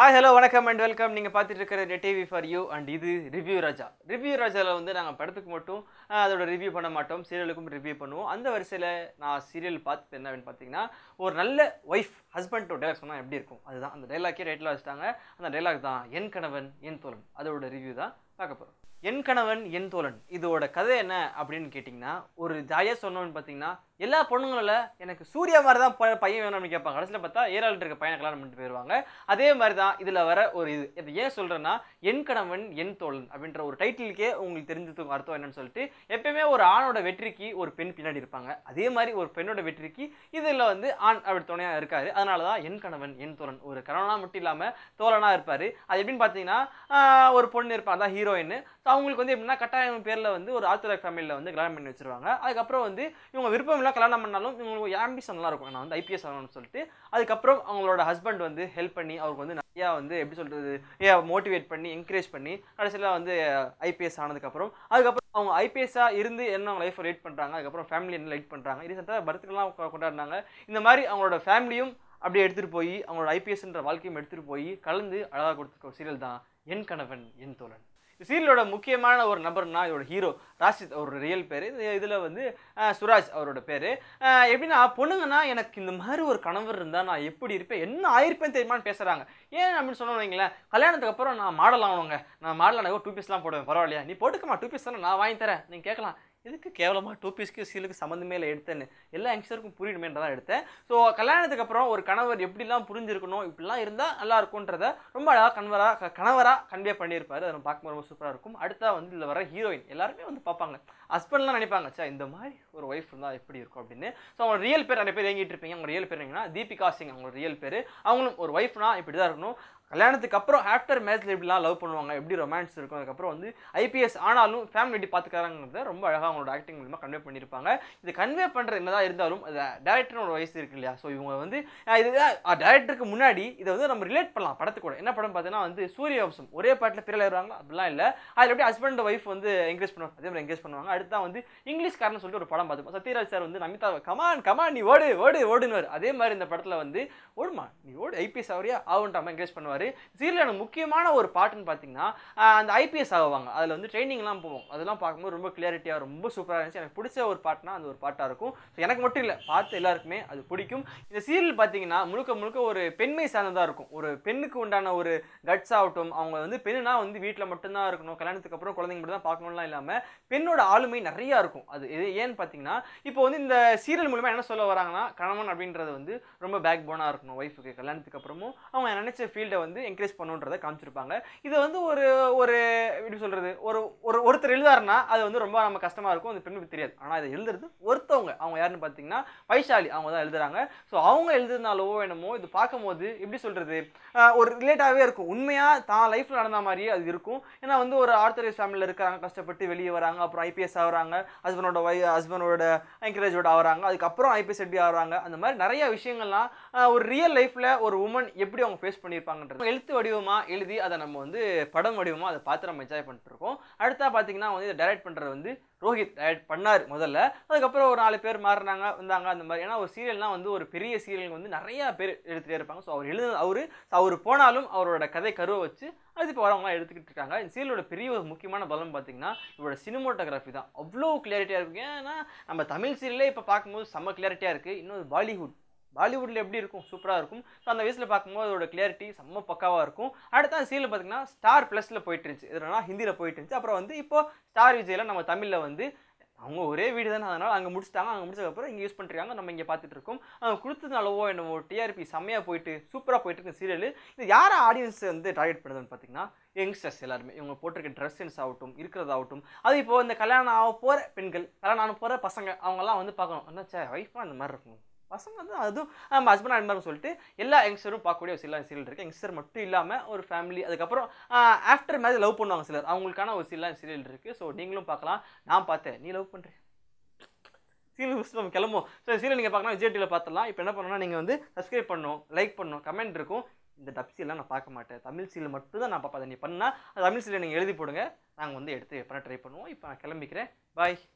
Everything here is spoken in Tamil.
ஹாய் ஹலோ வணக்கம் அண்ட் வெல்கம் நீங்கள் பார்த்துட்டு இருக்கிற டிவி ஃபார் யூ அண்ட் இது ரிவ்யூ ராஜா ரிவ்யூ ராஜாவில் வந்து நாங்கள் படத்துக்கு மட்டும் அதோட ரிவ்யூ பண்ண மாட்டோம் சீரியலுக்கும் ரிவ்யூ பண்ணுவோம் அந்த வரிசையில் நான் சீரியல் பார்த்து என்ன அப்படின்னு பார்த்தீங்கன்னா ஒரு நல்ல ஒய்ஃப் ஹஸ்பண்ட் டைலாக் சொன்னால் எப்படி இருக்கும் அதுதான் அந்த டைலாக்கே ரைட்டில் வச்சுட்டாங்க அந்த டைலாக் தான் என் கணவன் என் தோழன் அதோட ரிவ்யூ தான் பார்க்க போகிறோம் என் கணவன் என் தோழன் இதோட கதை என்ன அப்படின்னு கேட்டிங்கன்னா ஒரு ஜாலியாக சொன்னோன்னு பார்த்தீங்கன்னா எல்லா பொண்ணுங்களில் எனக்கு சூர்யா மாதிரி தான் பையன் வேணும்னு கேட்பாங்க கடைசியில் பார்த்தா ஏராளம் இருக்க பையனை கல்யாணம் பண்ணிட்டு போயிடுவாங்க அதே மாதிரி தான் இதில் வர ஒரு இது இதை ஏன் சொல்கிறேன்னா என் கணவன் என் தோழன் அப்படின்ற ஒரு டைட்டிலுக்கே உங்களுக்கு தெரிஞ்சதுக்கு அர்த்தம் என்னன்னு சொல்லிட்டு எப்பயுமே ஒரு ஆணோட வெற்றிக்கு ஒரு பெண் பின்னாடி இருப்பாங்க அதே மாதிரி ஒரு பெண்ணோட வெற்றிக்கு இதில் வந்து ஆண் அப்படி துணையாக இருக்காது அதனால தான் என் கணவன் என் தோழன் ஒரு கணவனாக மட்டும் இல்லாமல் தோழனாக இருப்பார் அது எப்படின்னு பார்த்தீங்கன்னா ஒரு பொண்ணு இருப்பாங்க அதான் ஹீரோயின் அவங்களுக்கு வந்து எப்படின்னா கட்டாயம் பேரில் வந்து ஒரு ஆர்த்தடாக் ஃபேமிலியில் வந்து கல்யாணம் பண்ணி வச்சிருவாங்க அதுக்கப்புறம் வந்து இவங்க விருப்பம் இல்லை கல்யாணம் பண்ணாலும் இவங்களுக்கு நல்லா இருக்கும் நான் வந்து ஐபிஎஸ் ஆகணும்னு சொல்லிட்டு அதுக்கப்புறம் அவங்களோட ஹஸ்பண்ட் வந்து ஹெல்ப் பண்ணி அவருக்கு வந்து நிறையா வந்து எப்படி சொல்கிறது மோட்டிவேட் பண்ணி என்கரேஜ் பண்ணி கடைசியில் வந்து ஐபிஎஸ் ஆனதுக்கப்புறம் அதுக்கப்புறம் அவங்க ஐபிஎஸ்ஸாக இருந்து என்ன அவங்க லைஃப்பை லைட் பண்ணுறாங்க அதுக்கப்புறம் ஃபேமிலி என்ன லைட் பண்ணுறாங்க ரீசெண்டாக பர்த்டேலாம் கொண்டாடினாங்க இந்த மாதிரி அவங்களோட ஃபேமிலியும் அப்படியே எடுத்துகிட்டு போய் அவங்களோட ஐபிஎஸ்ன்ற வாழ்க்கையும் எடுத்துகிட்டு போய் கலந்து அழகாக கொடுத்துருக்க சீரியல் தான் என் கணவன் என் தோழன் சீரியலோட முக்கியமான ஒரு நபர்னா இதோட ஹீரோ ராஷித் அவரோட ரியல் பேர் இதில் வந்து சுராஜ் அவரோட பேர் எப்படின்னா பொண்ணுங்கன்னா எனக்கு இந்த மாதிரி ஒரு கணவர் இருந்தால் நான் எப்படி இருப்பேன் என்ன ஆயிருப்பேன் தெரியுமான்னு பேசுகிறாங்க ஏன் அப்படின்னு சொன்னோம் வைங்களேன் கல்யாணத்துக்கு அப்புறம் நான் மாடல் ஆகணுங்க நான் மாடல் ஆனவோ டூ பீஸ்லாம் போடுவேன் பரவாயில்லையா நீ போட்டுக்கமா டூ பீஸ் தானே நான் வாங்கி தரேன் நீங்கள் கேட்கலாம் இதுக்கு கேவலமாக டூ பீஸ்க்கு சீலுக்கு சம்மந்தமே இல்லை எடுத்தேன்னு எல்லா யங்ஸ்டருக்கும் புரியணுமே தான் எடுத்தேன் ஸோ கல்யாணத்துக்கு அப்புறம் ஒரு கணவர் எப்படிலாம் புரிஞ்சிருக்கணும் இப்படிலாம் இருந்தால் நல்லா இருக்கும்ன்றத ரொம்ப அழகாக கணவராக கணவராக கன்வே பண்ணியிருப்பார் அதை பார்க்கும்போது ரொம்ப சூப்பராக இருக்கும் அடுத்தா வந்து இதில் வர ஹீரோயின் எல்லாருமே வந்து பார்ப்பாங்க ஹஸ்பண்ட்லாம் நினைப்பாங்க சார் இந்த மாதிரி ஒரு ஒய்ஃப் இருந்தால் எப்படி இருக்கும் அப்படின்னு ஸோ அவங்க ரியல் பேர் நிறைய பேர் இயங்கிட்டு இருப்பீங்க அவங்க ரியல் பேர் என்னங்கன்னா தீபிகா சிங் அவங்களோட ரியல் பேர் அவங்களும் ஒரு ஒய்ஃப்னா இப்படி தான் இருக்கணும் கல்யாணத்துக்கு அப்புறம் ஆஃப்டர் மேரேஜ் எப்படிலாம் லவ் பண்ணுவாங்க எப்படி ரொமான்ஸ் இருக்கும் அதுக்கப்புறம் வந்து ஐபிஎஸ் ஆனாலும் ஃபேமிலி எப்படி பார்த்துக்கிறாங்கிறத ரொம்ப அழகாக அவங்களோட ஆக்டிங் மூலமாக கன்வே பண்ணியிருப்பாங்க இது கன்வே பண்ணுறது என்னதான் இருந்தாலும் அது டேரக்டரோட வயசு இருக்கு இல்லையா ஸோ இவங்க வந்து இது டேரக்டருக்கு முன்னாடி இதை வந்து நம்ம ரிலேட் பண்ணலாம் படத்துக்கூட என்ன படம் பார்த்தீங்கன்னா வந்து சூரிய வம்சம் ஒரே பாட்டில் பிறல் வருவாங்க அப்படிலாம் இல்லை அதில் எப்படி ஹஸ்பண்ட் ஒய்ஃப் வந்து என்கரேஜ் பண்ணுவாங்க அதே மாதிரி என்கரேஜ் பண்ணுவாங்க அடுத்து வந்து இங்கிலீஷ் காரணம் சொல்லிட்டு ஒரு படம் பார்த்துப்போம் சத்யராஜ் சார் வந்து நமிதா கமான் கமான் நீ ஓடு ஓடு ஓடுன்னு அதே மாதிரி இந்த படத்தில் வந்து ஓடுமா நீ ஓடு ஐபிஎஸ் ஆவரியா ஆகுன்ற மாதிரி என்கரேஜ் பண்ணுவார் பண்ணுவார் சீரியலோட முக்கியமான ஒரு பாட்டுன்னு பார்த்தீங்கன்னா அந்த ஐபிஎஸ் ஆகுவாங்க அதில் வந்து ட்ரைனிங்லாம் போவோம் அதெல்லாம் பார்க்கும்போது ரொம்ப கிளியாரிட்டியாக ரொம்ப சூப்பராக இருந்துச்சு எனக்கு பிடிச்ச ஒரு பாட்டுனா அந்த ஒரு பாட்டாக இருக்கும் ஸோ எனக்கு மட்டும் இல்லை பார்த்து எல்லாருக்குமே அது பிடிக்கும் இந்த சீரியல் பார்த்தீங்கன்னா முழுக்க முழுக்க ஒரு பெண்மை சார்ந்ததாக இருக்கும் ஒரு பெண்ணுக்கு உண்டான ஒரு கட்ஸ் ஆகட்டும் அவங்க வந்து பெண்ணுனா வந்து வீட்டில் மட்டும்தான் இருக்கணும் கல்யாணத்துக்கு அப்புறம் குழந்தைங்க மட்டும் தான் பார்க்கணும்லாம் இல்லாமல் பெண்ணோட ஆளுமை நிறையா இருக்கும் அது இது ஏன்னு பார்த்தீங்கன்னா இப்போ வந்து இந்த சீரியல் மூலமாக என்ன சொல்ல வராங்கன்னா கணவன் அப்படின்றது வந்து ரொம்ப பேக் போனாக இருக்கணும் ஒய்ஃபுக்கு கல்யாணத்துக்கு அப்புறமும் அவங்க நினச்ச ஃபீல்டை வந்து வந்து என்கரேஜ் பண்ணுன்றதை காமிச்சிருப்பாங்க இது வந்து ஒரு ஒரு எப்படி சொல்கிறது ஒரு ஒரு ஒருத்தர் எழுதாருனா அது வந்து ரொம்ப நம்ம கஷ்டமாக இருக்கும் அந்த பெண்ணுக்கு தெரியாது ஆனால் இதை எழுதுறது ஒருத்தவங்க அவங்க யாருன்னு பார்த்தீங்கன்னா வைஷாலி அவங்க தான் எழுதுறாங்க ஸோ அவங்க எழுதுனாலோ என்னமோ இது பார்க்கும்போது எப்படி சொல்கிறது ஒரு ரிலேட்டாகவே இருக்கும் உண்மையாக தான் லைஃப்பில் நடந்த மாதிரியே அது இருக்கும் ஏன்னா வந்து ஒரு ஆர்த்தரைஸ் ஃபேமிலியில் இருக்கிறாங்க கஷ்டப்பட்டு வெளியே வராங்க அப்புறம் ஐபிஎஸ் ஆகிறாங்க ஹஸ்பண்டோட வை ஹஸ்பண்டோட என்கரேஜோட ஆகிறாங்க அதுக்கப்புறம் ஐபிஎஸ் எப்படி ஆகிறாங்க அந்த மாதிரி நிறைய விஷயங்கள்லாம் ஒரு ரியல் லைஃப்பில் ஒரு உமன் எப்படி அவங்க ஃபேஸ் பண்ணியிருப்பாங்கன்றது எழுத்து வடிவமாக எழுதி அதை நம்ம வந்து படம் வடிவமாக அதை பார்த்து நம்ம என்ஜாய் பண்ணிட்டுருக்கோம் அடுத்தா பார்த்தீங்கன்னா வந்து இதை டைரக்ட் பண்ணுறது வந்து ரோஹித் டைரக்ட் பண்ணார் முதல்ல அதுக்கப்புறம் ஒரு நாலு பேர் மாறினாங்க வந்தாங்க அந்த மாதிரி ஏன்னா ஒரு சீரியல்னால் வந்து ஒரு பெரிய சீரியல் வந்து நிறையா பேர் எடுத்துகிட்டே இருப்பாங்க ஸோ அவர் எழுது அவர் அவர் போனாலும் அவரோட கதை கருவை வச்சு அது இப்போ வரவங்களாம் எடுத்துக்கிட்டு இருக்காங்க இந்த சீரியலோட பெரிய ஒரு முக்கியமான பலம் பார்த்தீங்கன்னா இவரோட சினிமோட்டோகிராஃபி தான் அவ்வளோ கிளியாரிட்டியாக இருக்கும் ஏன்னா நம்ம தமிழ் சீரியலே இப்போ பார்க்கும்போது செம்ம கிளியாரிட்டியாக இருக்குது இன்னொரு பாலிவுட் பாலிவுட்டில் எப்படி இருக்கும் சூப்பராக இருக்கும் ஸோ அந்த வயசில் பார்க்கும்போது அதோட கிளியாரிட்டி செம்ம பக்காவாக இருக்கும் அடுத்த சீனில் பார்த்தீங்கன்னா ஸ்டார் ப்ளஸில் போயிட்டு இருந்துச்சு இதனால் ஹிந்தியில் போயிட்டு இருந்துச்சு அப்புறம் வந்து இப்போ ஸ்டார் விஜயில் நம்ம தமிழில் வந்து அவங்க ஒரே வீடு தானே அதனால் அங்கே முடிச்சிட்டாங்க அங்கே முடிச்சதுக்கப்புறம் இங்கே யூஸ் பண்ணுறாங்க நம்ம இங்கே பார்த்துட்டு இருக்கோம் அவங்க கொடுத்ததுனாலவோ என்னவோ டிஆர்பி செம்மையாக போயிட்டு சூப்பராக போயிட்டு இருக்க சீரியல் இது யார் ஆடியன்ஸ் வந்து டார்கெட் பண்ணுதுன்னு பார்த்தீங்கன்னா யங்ஸ்டர்ஸ் எல்லாருமே இவங்க போட்டிருக்க ட்ரெஸ்ஸின்ஸ் ஆகட்டும் இருக்கிறதாகட்டும் அது இப்போ இந்த கல்யாணம் ஆக போகிற பெண்கள் கல்யாணம் ஆன போகிற பசங்க அவங்கெல்லாம் வந்து பார்க்கணும் என்ன சார் ஒய்ஃபாக அந்த மாதிரி இருக்கும் பசங்க வந்து அதுவும் நம்ம ஹஸ்பண்ட் அண்ட் மாதிரி சொல்லிட்டு எல்லா யங்ஸ்டரும் பார்க்கக்கூடிய ஒரு சில சீரியல் இருக்குது யங்ஸ்டர் மட்டும் இல்லாமல் ஒரு ஃபேமிலி அதுக்கப்புறம் ஆஃப்டர் மேரேஜ் லவ் பண்ணுவாங்க சிலர் அவங்களுக்கான ஒரு சில சீரியல் இருக்குது ஸோ நீங்களும் பார்க்கலாம் நான் பார்த்தேன் நீ லவ் பண்ணுறேன் சீரியல் ஃபஸ்ட் நம்ம கிளம்பும் ஸோ சீரியல் நீங்கள் பார்க்கலாம் விஜய் டிவியில் பார்த்துலாம் இப்போ என்ன பண்ணணும்னா நீங்கள் வந்து சப்ஸ்கிரைப் பண்ணணும் லைக் பண்ணணும் கமெண்ட் இருக்கும் இந்த டப் சீல்லாம் நான் பார்க்க மாட்டேன் தமிழ் சீல் மட்டும் தான் நான் பார்ப்பேன் நீ பண்ணால் தமிழ் சீலை நீங்கள் எழுதி போடுங்க நாங்கள் வந்து எடுத்து எப்போ ட்ரை பண்ணுவோம் இப்போ நான் கிளம்பிக்கிறேன் பாய்